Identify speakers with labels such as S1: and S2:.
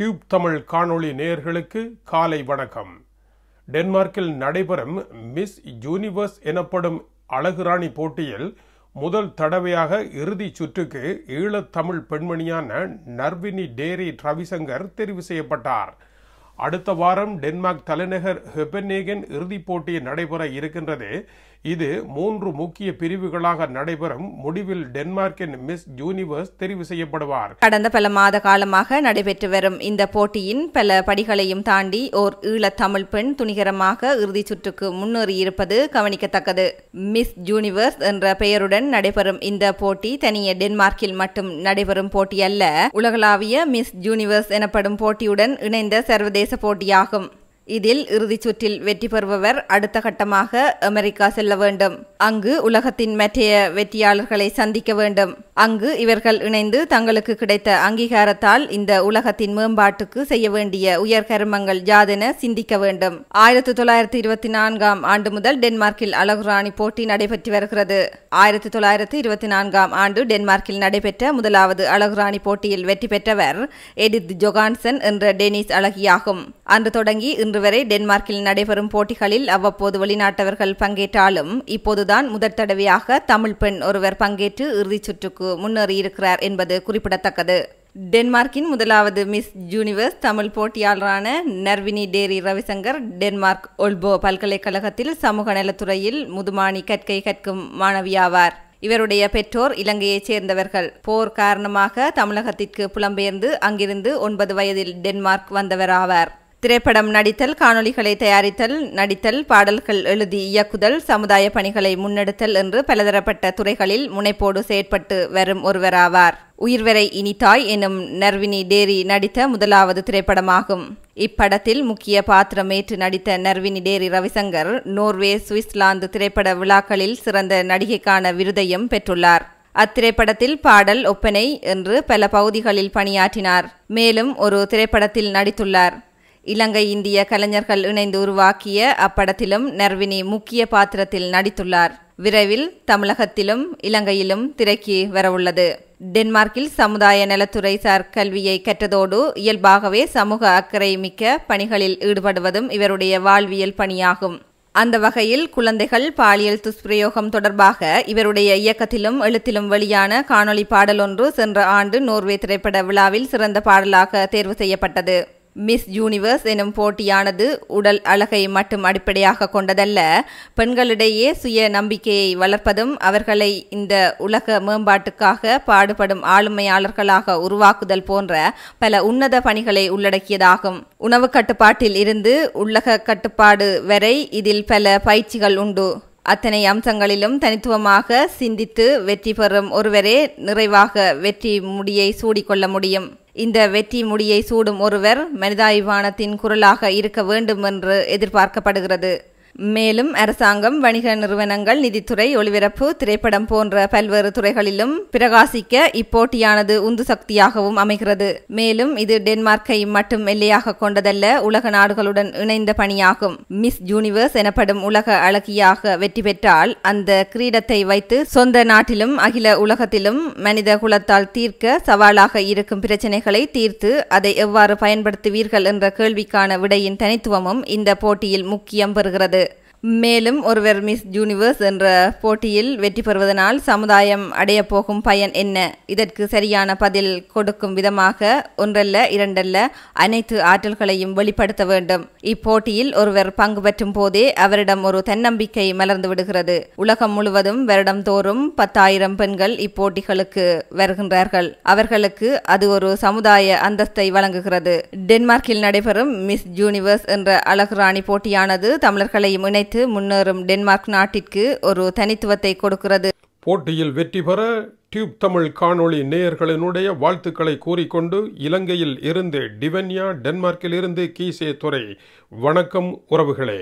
S1: tube Tamil காணொளி நேயர்களுக்கு காலை வணக்கம் டென்மார்க்கில் நடைபெறும் மிஸ் யூனிவர்ஸ் எனப்படும் அழகுராணி போட்டியில் முதல் தடவையாக இறுதிச் சுற்றுக்கு ஈழத்தமிழ் பெண்மணியான நர்வினி டேரி ரவிசங்கர் தெரிவு செய்யப்பட்டார் அடுத்த வாரம் டென்மார்க் தலைநகர் ஹெபனேகன் இறுதிப் போட்டி நடைபெற இருக்கின்றது இது மூன்று முக்கிய பிரிவுகளாக நடைபெறும் முடிவில் டென்மார்க்கின் மிஸ் யூனிவர்ஸ் தெரிவு செய்யப்படுவார்
S2: கடந்த பல மாத காலமாக நடைபெற்று வரும் இந்த போட்டியின் பல படிகளையும் தாண்டி ஓர் தமிழ் பெண் துணிகரமாக இறுதிச் சுற்றுக்கு முன்னேறியிருப்பது கவனிக்கத்தக்கது மிஸ் யூனிவர்ஸ் என்ற பெயருடன் நடைபெறும் இந்த போட்டி தனிய டென்மார்க்கில் மட்டும் நடைபெறும் போட்டி அல்ல உலகளாவிய மிஸ் யூனிவர்ஸ் எனப்படும் போட்டியுடன் இணைந்த சர்வதேச போட்டியாகும் இதில் இறுதிச் சுற்றில் வெற்றி பெறுபவர் அடுத்த கட்டமாக அமெரிக்கா செல்ல வேண்டும் அங்கு உலகத்தின் மற்றைய வெற்றியாளர்களை சந்திக்க வேண்டும் அங்கு இவர்கள் இணைந்து தங்களுக்கு கிடைத்த அங்கீகாரத்தால் இந்த உலகத்தின் மேம்பாட்டுக்கு செய்ய வேண்டிய உயர்கருமங்கள் யாதென சிந்திக்க வேண்டும் ஆயிரத்தி தொள்ளாயிரத்தி இருபத்தி நான்காம் ஆண்டு முதல் டென்மார்க்கில் அழகுராணி போட்டி நடைபெற்று வருகிறது ஆயிரத்தி தொள்ளாயிரத்தி இருபத்தி நான்காம் ஆண்டு டென்மார்க்கில் நடைபெற்ற முதலாவது அழகுராணி போட்டியில் வெற்றி பெற்றவர் எடித் ஜொகான்சன் என்ற டெனிஸ் அழகியாகும் அன்று தொடங்கி இன்று இன்று வரை டென்மார்க்கில் நடைபெறும் போட்டிகளில் அவ்வப்போது வெளிநாட்டவர்கள் பங்கேற்றாலும் இப்போதுதான் முதற் தடவையாக தமிழ் பெண் ஒருவர் பங்கேற்று இறுதிச் சுற்றுக்கு முன்னேறியிருக்கிறார் என்பது குறிப்பிடத்தக்கது டென்மார்க்கின் முதலாவது மிஸ் ஜூனிவர்ஸ் தமிழ் போட்டியாளரான நர்வினி டேரி ரவிசங்கர் டென்மார்க் ஒல்போ பல்கலைக்கழகத்தில் சமூக நலத்துறையில் முதுமானி கற்கை கற்கும் மாணவியாவார் இவருடைய பெற்றோர் இலங்கையைச் சேர்ந்தவர்கள் போர் காரணமாக தமிழகத்திற்கு புலம்பெயர்ந்து அங்கிருந்து ஒன்பது வயதில் டென்மார்க் வந்தவராவார் திரைப்படம் நடித்தல் காணொலிகளை தயாரித்தல் நடித்தல் பாடல்கள் எழுதி இயக்குதல் சமுதாய பணிகளை முன்னெடுத்தல் என்று பலதரப்பட்ட துறைகளில் முனைப்போடு செயற்பட்டு வரும் ஒருவராவார் உயிர்வரை இனிதாய் எனும் நர்வினி டேரி நடித்த முதலாவது திரைப்படமாகும் இப்படத்தில் முக்கிய பாத்திரமேற்று நடித்த நர்வினி டேரி ரவிசங்கர் நோர்வே சுவிஸ்லாந்து திரைப்பட விழாக்களில் சிறந்த நடிகைக்கான விருதையும் பெற்றுள்ளார் அத்திரைப்படத்தில் பாடல் ஒப்பனை என்று பல பகுதிகளில் பணியாற்றினார் மேலும் ஒரு திரைப்படத்தில் நடித்துள்ளார் இலங்கை இந்திய கலைஞர்கள் இணைந்து உருவாக்கிய அப்படத்திலும் நர்வினி முக்கிய பாத்திரத்தில் நடித்துள்ளார் விரைவில் தமிழகத்திலும் இலங்கையிலும் திரைக்கு வரவுள்ளது டென்மார்க்கில் சமுதாய நலத்துறை சார் கல்வியை கற்றதோடு இயல்பாகவே சமூக அக்கறை மிக்க பணிகளில் ஈடுபடுவதும் இவருடைய வாழ்வியல் பணியாகும் அந்த வகையில் குழந்தைகள் பாலியல் துஷ்பிரயோகம் தொடர்பாக இவருடைய இயக்கத்திலும் எழுத்திலும் வெளியான காணொளி பாடலொன்று சென்ற ஆண்டு நோர்வே திரைப்பட விழாவில் சிறந்த பாடலாக தேர்வு செய்யப்பட்டது மிஸ் யூனிவர்ஸ் எனும் போட்டியானது உடல் அழகை மட்டும் அடிப்படையாக கொண்டதல்ல பெண்களிடையே சுய நம்பிக்கையை வளர்ப்பதும் அவர்களை இந்த உலக மேம்பாட்டுக்காக பாடுபடும் ஆளுமையாளர்களாக உருவாக்குதல் போன்ற பல உன்னத பணிகளை உள்ளடக்கியதாகும் உணவு கட்டுப்பாட்டில் இருந்து உள்ளக கட்டுப்பாடு வரை இதில் பல பயிற்சிகள் உண்டு அத்தனை அம்சங்களிலும் தனித்துவமாக சிந்தித்து வெற்றி பெறும் ஒருவரே நிறைவாக வெற்றி முடியை சூடிக்கொள்ள முடியும் இந்த வெற்றி முடியை சூடும் ஒருவர் மனிதாபிமானத்தின் குரலாக இருக்க வேண்டும் என்று எதிர்பார்க்கப்படுகிறது மேலும் அரசாங்கம் வணிக நிறுவனங்கள் நிதித்துறை ஒளிபரப்பு திரைப்படம் போன்ற பல்வேறு துறைகளிலும் பிரகாசிக்க இப்போட்டியானது உந்து சக்தியாகவும் அமைகிறது மேலும் இது டென்மார்க்கை மட்டும் எல்லையாக கொண்டதல்ல உலக நாடுகளுடன் இணைந்த பணியாகும் மிஸ் யூனிவர்ஸ் எனப்படும் உலக அழகியாக வெற்றி பெற்றால் அந்த கிரீடத்தை வைத்து சொந்த நாட்டிலும் அகில உலகத்திலும் மனித குலத்தால் தீர்க்க சவாலாக இருக்கும் பிரச்சினைகளை தீர்த்து அதை எவ்வாறு பயன்படுத்துவீர்கள் என்ற கேள்விக்கான விடையின் தனித்துவமும் இந்த போட்டியில் முக்கியம் பெறுகிறது மேலும் ஒருவர் மிஸ் யூனிவர்ஸ் என்ற போட்டியில் வெற்றி பெறுவதனால் சமுதாயம் அடையப்போகும் போகும் பயன் என்ன இதற்கு சரியான பதில் கொடுக்கும் விதமாக ஒன்றல்ல இரண்டல்ல அனைத்து ஆற்றல்களையும் வெளிப்படுத்த வேண்டும் இப்போட்டியில் ஒருவர் பங்கு பெற்றும் போதே அவரிடம் ஒரு தன்னம்பிக்கை மலர்ந்து விடுகிறது உலகம் முழுவதும் தோறும் பத்தாயிரம் பெண்கள் இப்போட்டிகளுக்கு வருகின்றார்கள் அவர்களுக்கு அது ஒரு சமுதாய அந்தஸ்தை வழங்குகிறது டென்மார்க்கில் நடைபெறும் மிஸ் யூனிவர்ஸ் என்ற அழகுராணி போட்டியானது தமிழர்களையும் இணைத்து நினைத்து முன்னேறும் டென்மார்க் நாட்டிற்கு ஒரு தனித்துவத்தை கொடுக்கிறது
S1: போட்டியில் வெற்றி பெற டியூப் தமிழ் காணொளி நேயர்களினுடைய வாழ்த்துக்களை கூறிக்கொண்டு இலங்கையில் இருந்து டிவன்யா டென்மார்க்கில் இருந்து கீசே துறை வணக்கம் உறவுகளே